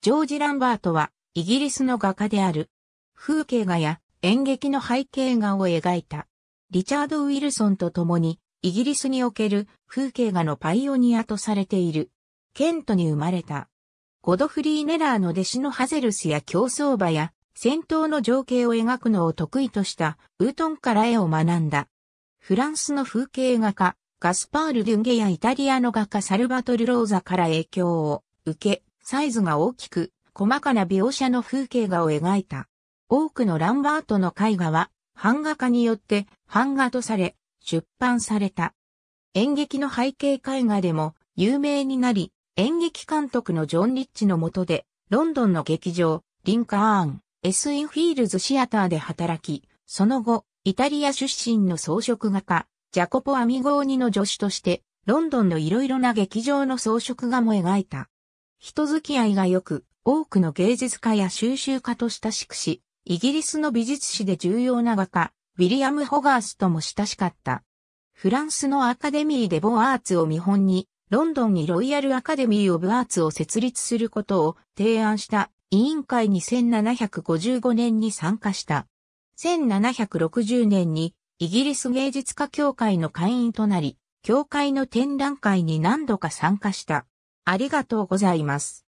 ジョージ・ランバートは、イギリスの画家である。風景画や演劇の背景画を描いた。リチャード・ウィルソンと共に、イギリスにおける風景画のパイオニアとされている。ケントに生まれた。ゴドフリー・ネラーの弟子のハゼルスや競争馬や戦闘の情景を描くのを得意としたウートンから絵を学んだ。フランスの風景画家ガスパール・デュンゲやイタリアの画家サルバトル・ローザから影響を受け、サイズが大きく、細かな描写の風景画を描いた。多くのランバートの絵画は、版画家によって版画とされ、出版された。演劇の背景絵画でも有名になり、演劇監督のジョン・リッチの下で、ロンドンの劇場、リンカーン、S. インフィールズシアターで働き、その後、イタリア出身の装飾画家、ジャコポ・アミゴーニの助手として、ロンドンの色々な劇場の装飾画も描いた。人付き合いが良く、多くの芸術家や収集家と親しくし、イギリスの美術史で重要な画家、ウィリアム・ホガースとも親しかった。フランスのアカデミー・でボアーツを見本に、ロンドンにロイヤル・アカデミー・オブ・アーツを設立することを提案した委員会に1755年に参加した。1760年にイギリス芸術家協会の会員となり、協会の展覧会に何度か参加した。ありがとうございます。